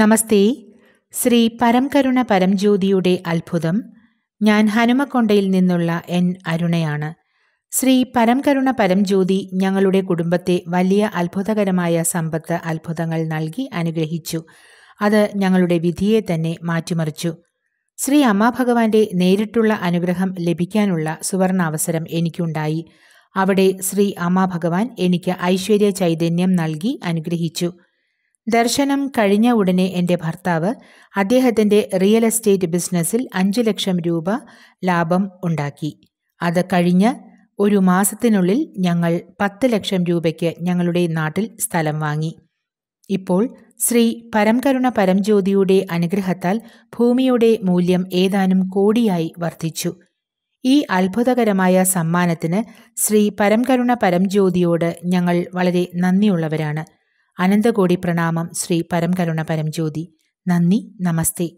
നമസ്തേ ശ്രീ പരംകരുണ പരംജ്യോതിയുടെ അത്ഭുതം ഞാൻ ഹനുമക്കൊണ്ടയിൽ നിന്നുള്ള എൻ അരുണയാണ് ശ്രീ പരംകരുണ പരംജ്യോതി ഞങ്ങളുടെ കുടുംബത്തെ വലിയ അത്ഭുതകരമായ സമ്പത്ത് അത്ഭുതങ്ങൾ നൽകി അനുഗ്രഹിച്ചു അത് ഞങ്ങളുടെ വിധിയെ തന്നെ മാറ്റിമറിച്ചു ശ്രീ അമ്മ ഭഗവാന്റെ നേരിട്ടുള്ള അനുഗ്രഹം ലഭിക്കാനുള്ള സുവർണാവസരം എനിക്കുണ്ടായി അവിടെ ശ്രീ അമ്മ ഭഗവാൻ എനിക്ക് ഐശ്വര്യ ചൈതന്യം നൽകി അനുഗ്രഹിച്ചു ദർശനം കഴിഞ്ഞ ഉടനെ എൻ്റെ ഭർത്താവ് അദ്ദേഹത്തിൻ്റെ റിയൽ എസ്റ്റേറ്റ് ബിസിനസ്സിൽ അഞ്ചു ലക്ഷം രൂപ ലാഭം ഉണ്ടാക്കി അത് കഴിഞ്ഞ് ഒരു മാസത്തിനുള്ളിൽ ഞങ്ങൾ പത്ത് ലക്ഷം രൂപയ്ക്ക് ഞങ്ങളുടെ നാട്ടിൽ സ്ഥലം വാങ്ങി ഇപ്പോൾ ശ്രീ പരംകരുണ പരംജ്യോതിയുടെ അനുഗ്രഹത്താൽ ഭൂമിയുടെ മൂല്യം ഏതാനും കോടിയായി വർദ്ധിച്ചു ഈ അത്ഭുതകരമായ സമ്മാനത്തിന് ശ്രീ പരംകരുണ പരംജ്യോതിയോട് ഞങ്ങൾ വളരെ നന്ദിയുള്ളവരാണ് അനന്തകോടി പ്രണാമം ശ്രീ പരംകരുണ പരംജ്യോതി നന്ദി നമസ്തേ